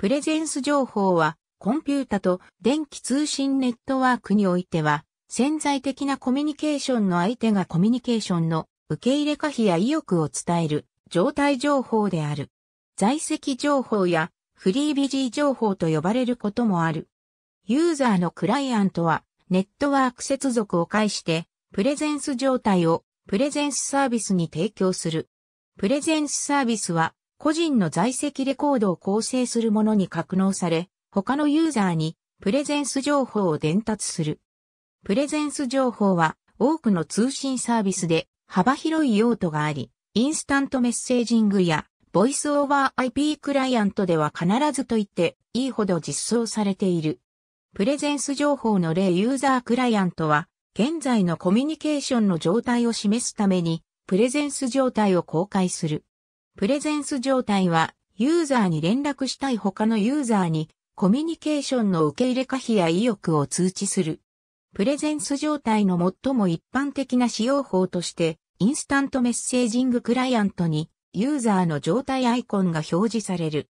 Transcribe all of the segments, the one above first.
プレゼンス情報は、コンピュータと電気通信ネットワークにおいては、潜在的なコミュニケーションの相手がコミュニケーションの受け入れ可否や意欲を伝える状態情報である。在籍情報やフリービジー情報と呼ばれることもある。ユーザーのクライアントはネットワーク接続を介してプレゼンス状態をプレゼンスサービスに提供する。プレゼンスサービスは個人の在籍レコードを構成するものに格納され、他のユーザーにプレゼンス情報を伝達する。プレゼンス情報は多くの通信サービスで幅広い用途があり、インスタントメッセージングやボイスオーバー IP クライアントでは必ずと言っていいほど実装されている。プレゼンス情報の例ユーザークライアントは現在のコミュニケーションの状態を示すためにプレゼンス状態を公開する。プレゼンス状態は、ユーザーに連絡したい他のユーザーに、コミュニケーションの受け入れ可否や意欲を通知する。プレゼンス状態の最も一般的な使用法として、インスタントメッセージングクライアントに、ユーザーの状態アイコンが表示される。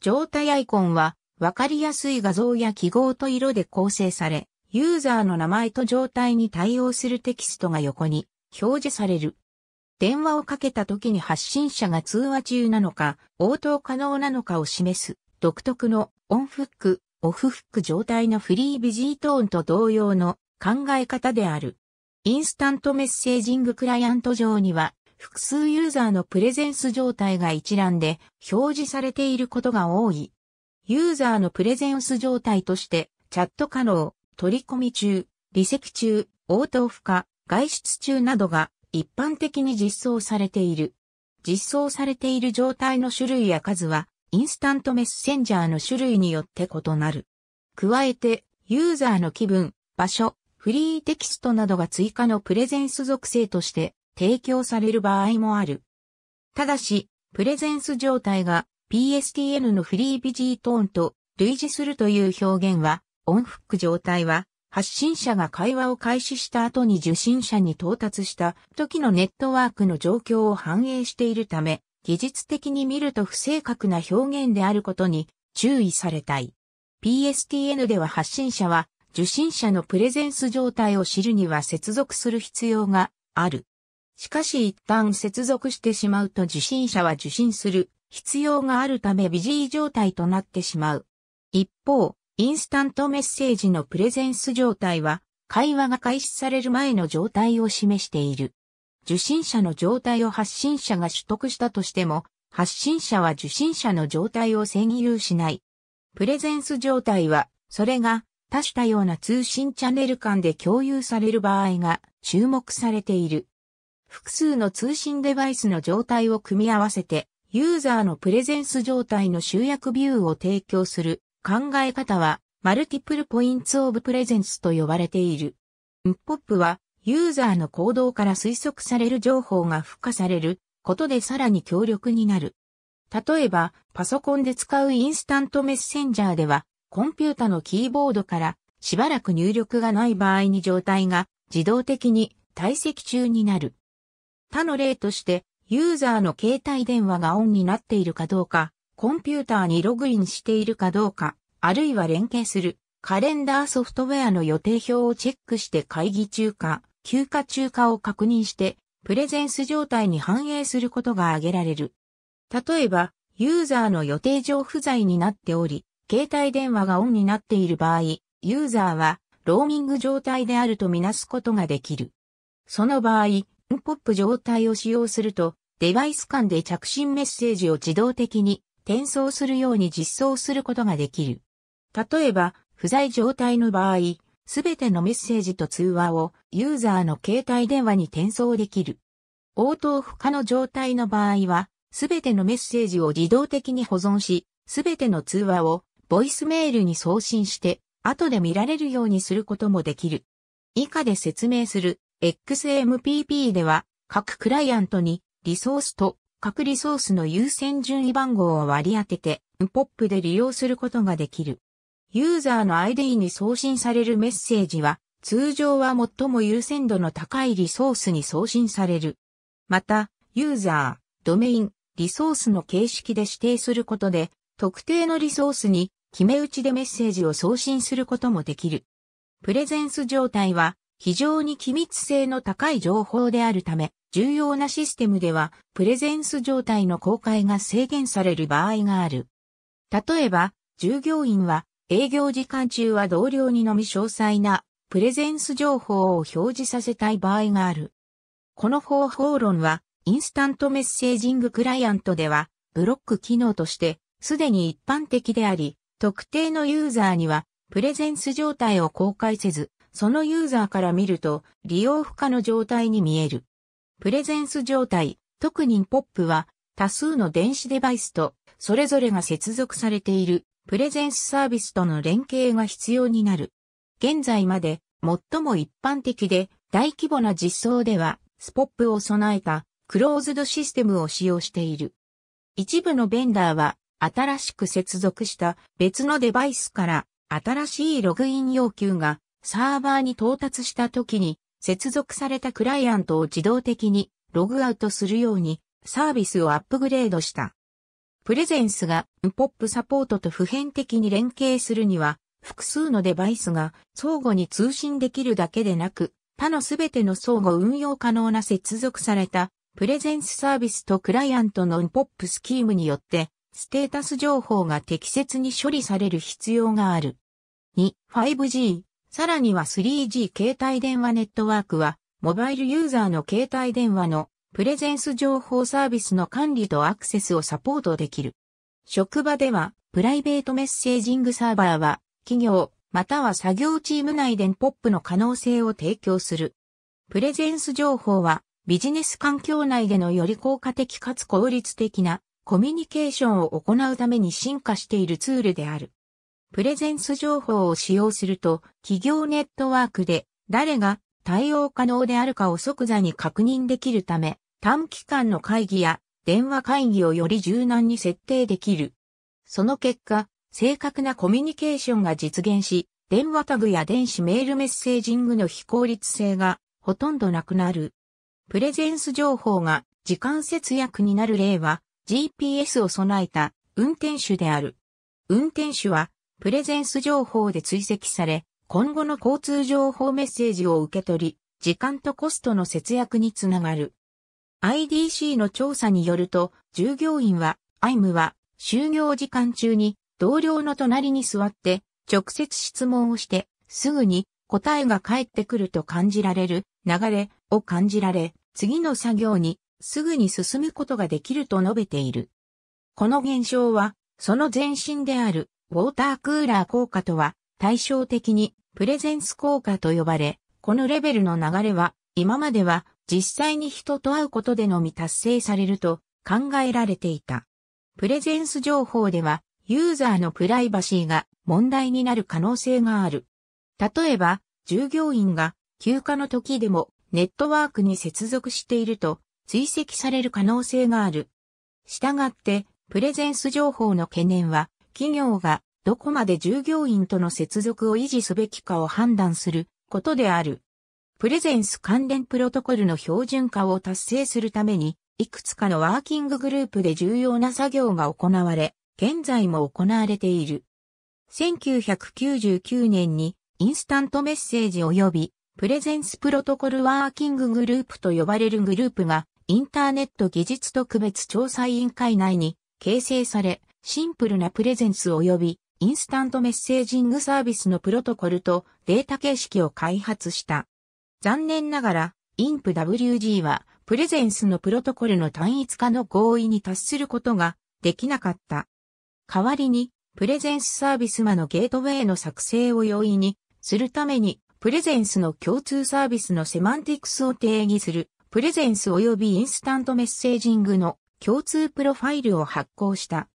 状態アイコンは、わかりやすい画像や記号と色で構成され、ユーザーの名前と状態に対応するテキストが横に表示される。電話をかけた時に発信者が通話中なのか、応答可能なのかを示す、独特のオンフック、オフフック状態のフリービジートーンと同様の考え方である。インスタントメッセージングクライアント上には、複数ユーザーのプレゼンス状態が一覧で表示されていることが多い。ユーザーのプレゼンス状態として、チャット可能、取り込み中、離席中、応答不可、外出中などが一般的に実装されている。実装されている状態の種類や数は、インスタントメッセンジャーの種類によって異なる。加えて、ユーザーの気分、場所、フリーテキストなどが追加のプレゼンス属性として提供される場合もある。ただし、プレゼンス状態が PSTN のフリービジートーンと類似するという表現は、オンフック状態は発信者が会話を開始した後に受信者に到達した時のネットワークの状況を反映しているため、技術的に見ると不正確な表現であることに注意されたい。PSTN では発信者は受信者のプレゼンス状態を知るには接続する必要がある。しかし一旦接続してしまうと受信者は受信する必要があるためビジー状態となってしまう。一方、インスタントメッセージのプレゼンス状態は、会話が開始される前の状態を示している。受信者の状態を発信者が取得したとしても、発信者は受信者の状態を占有しない。プレゼンス状態は、それが多種多様な通信チャンネル間で共有される場合が注目されている。複数の通信デバイスの状態を組み合わせて、ユーザーのプレゼンス状態の集約ビューを提供する考え方は、マルティプルポインツオブプレゼンスと呼ばれている。m ポップは、ユーザーの行動から推測される情報が付加されることでさらに強力になる。例えば、パソコンで使うインスタントメッセンジャーでは、コンピュータのキーボードからしばらく入力がない場合に状態が自動的に堆積中になる。他の例として、ユーザーの携帯電話がオンになっているかどうか、コンピューターにログインしているかどうか、あるいは連携するカレンダーソフトウェアの予定表をチェックして会議中か、休暇中かを確認して、プレゼンス状態に反映することが挙げられる。例えば、ユーザーの予定上不在になっており、携帯電話がオンになっている場合、ユーザーはローミング状態であるとみなすことができる。その場合、ポップ状態を使用すると、デバイス間で着信メッセージを自動的に転送するように実装することができる。例えば、不在状態の場合、すべてのメッセージと通話をユーザーの携帯電話に転送できる。応答不可の状態の場合は、すべてのメッセージを自動的に保存し、すべての通話をボイスメールに送信して、後で見られるようにすることもできる。以下で説明する XMPP では、各クライアントにリソースと各リソースの優先順位番号を割り当てて、ポップで利用することができる。ユーザーの ID に送信されるメッセージは、通常は最も優先度の高いリソースに送信される。また、ユーザー、ドメイン、リソースの形式で指定することで、特定のリソースに決め打ちでメッセージを送信することもできる。プレゼンス状態は非常に機密性の高い情報であるため、重要なシステムでは、プレゼンス状態の公開が制限される場合がある。例えば、従業員は営業時間中は同僚にのみ詳細なプレゼンス情報を表示させたい場合がある。この方法論は、インスタントメッセージングクライアントでは、ブロック機能として、すでに一般的であり、特定のユーザーには、プレゼンス状態を公開せず、そのユーザーから見ると、利用不可の状態に見える。プレゼンス状態、特にポップは多数の電子デバイスとそれぞれが接続されているプレゼンスサービスとの連携が必要になる。現在まで最も一般的で大規模な実装ではスポップを備えたクローズドシステムを使用している。一部のベンダーは新しく接続した別のデバイスから新しいログイン要求がサーバーに到達した時に接続されたクライアントを自動的にログアウトするようにサービスをアップグレードした。プレゼンスが POP サポートと普遍的に連携するには、複数のデバイスが相互に通信できるだけでなく、他のすべての相互運用可能な接続されたプレゼンスサービスとクライアントの POP スキームによって、ステータス情報が適切に処理される必要がある。2、5G、さらには 3G 携帯電話ネットワークは、モバイルユーザーの携帯電話のプレゼンス情報サービスの管理とアクセスをサポートできる。職場では、プライベートメッセージングサーバーは、企業、または作業チーム内でポップの可能性を提供する。プレゼンス情報は、ビジネス環境内でのより効果的かつ効率的なコミュニケーションを行うために進化しているツールである。プレゼンス情報を使用すると、企業ネットワークで誰が対応可能であるかを即座に確認できるため、短期間の会議や電話会議をより柔軟に設定できる。その結果、正確なコミュニケーションが実現し、電話タグや電子メールメッセージングの非効率性がほとんどなくなる。プレゼンス情報が時間節約になる例は GPS を備えた運転手である。運転手はプレゼンス情報で追跡され、今後の交通情報メッセージを受け取り、時間とコストの節約につながる。IDC の調査によると、従業員は、アイムは、就業時間中に、同僚の隣に座って、直接質問をして、すぐに答えが返ってくると感じられる、流れを感じられ、次の作業に、すぐに進むことができると述べている。この現象は、その前身であるウォータークーラー効果とは対照的にプレゼンス効果と呼ばれ、このレベルの流れは今までは実際に人と会うことでのみ達成されると考えられていた。プレゼンス情報ではユーザーのプライバシーが問題になる可能性がある。例えば、従業員が休暇の時でもネットワークに接続していると追跡される可能性がある。したがって、プレゼンス情報の懸念は企業がどこまで従業員との接続を維持すべきかを判断することである。プレゼンス関連プロトコルの標準化を達成するために、いくつかのワーキンググループで重要な作業が行われ、現在も行われている。1999年にインスタントメッセージ及びプレゼンスプロトコルワーキンググループと呼ばれるグループがインターネット技術特別調査委員会内に形成され、シンプルなプレゼンス及びインスタントメッセージングサービスのプロトコルとデータ形式を開発した。残念ながら、インプ WG はプレゼンスのプロトコルの単一化の合意に達することができなかった。代わりに、プレゼンスサービスマのゲートウェイの作成を容易にするために、プレゼンスの共通サービスのセマンティクスを定義する、プレゼンス及びインスタントメッセージングの共通プロファイルを発行した。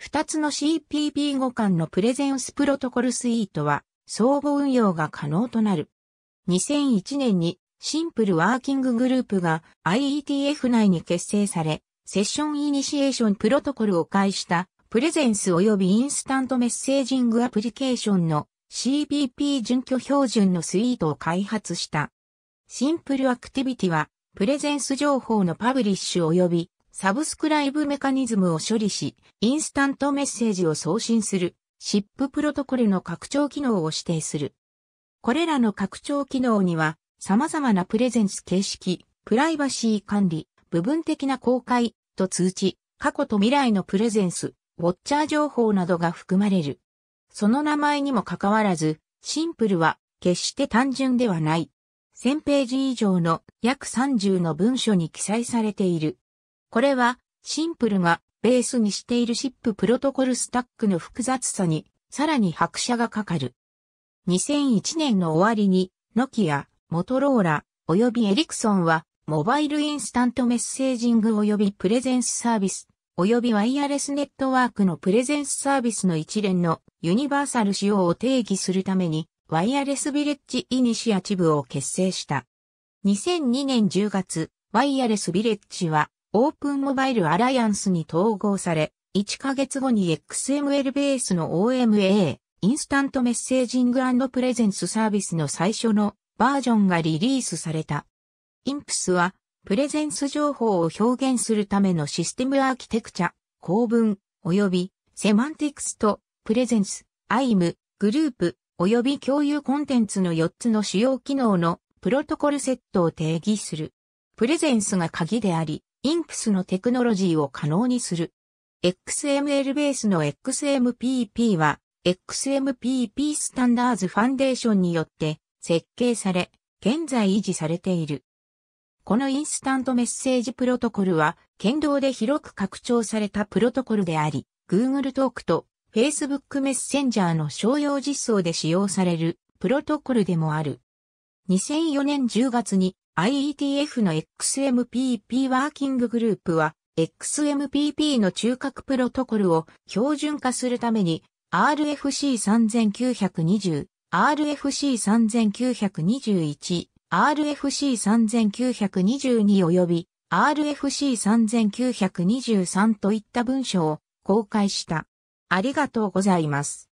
二つの CPP 互換のプレゼンスプロトコルスイートは相互運用が可能となる。2001年にシンプルワーキンググループが IETF 内に結成され、セッションイニシエーションプロトコルを介したプレゼンス及びインスタントメッセージングアプリケーションの CPP 準拠標準のスイートを開発した。シンプルアクティビティはプレゼンス情報のパブリッシュ及びサブスクライブメカニズムを処理し、インスタントメッセージを送信する、シッププロトコルの拡張機能を指定する。これらの拡張機能には、様々なプレゼンス形式、プライバシー管理、部分的な公開と通知、過去と未来のプレゼンス、ウォッチャー情報などが含まれる。その名前にもかかわらず、シンプルは決して単純ではない。1000ページ以上の約30の文書に記載されている。これは、シンプルがベースにしているシッププロトコルスタックの複雑さに、さらに拍車がかかる。2001年の終わりに、ノキア、モトローラ、及びエリクソンは、モバイルインスタントメッセージング及びプレゼンスサービス、及びワイヤレスネットワークのプレゼンスサービスの一連のユニバーサル仕様を定義するために、ワイヤレスビレッジイニシアチブを結成した。2002年10月、ワイヤレスビレッジは、オープンモバイルアライアンスに統合され、1ヶ月後に XML ベースの OMA、インスタントメッセージングプレゼンスサービスの最初のバージョンがリリースされた。インプスは、プレゼンス情報を表現するためのシステムアーキテクチャ、構文、及び、セマンティクスと、プレゼンス、アイム、グループ、及び共有コンテンツの4つの主要機能のプロトコルセットを定義する。プレゼンスが鍵であり、インプスのテクノロジーを可能にする。XML ベースの XMPP は XMPP スタンダーズファンデーションによって設計され、現在維持されている。このインスタントメッセージプロトコルは、剣道で広く拡張されたプロトコルであり、Google トークと Facebook メッセンジャーの商用実装で使用されるプロトコルでもある。2004年10月に IETF の XMPP ワーキンググループは、XMPP の中核プロトコルを標準化するために、RFC3920、RFC3921、RFC3922 及び RFC3923 といった文書を公開した。ありがとうございます。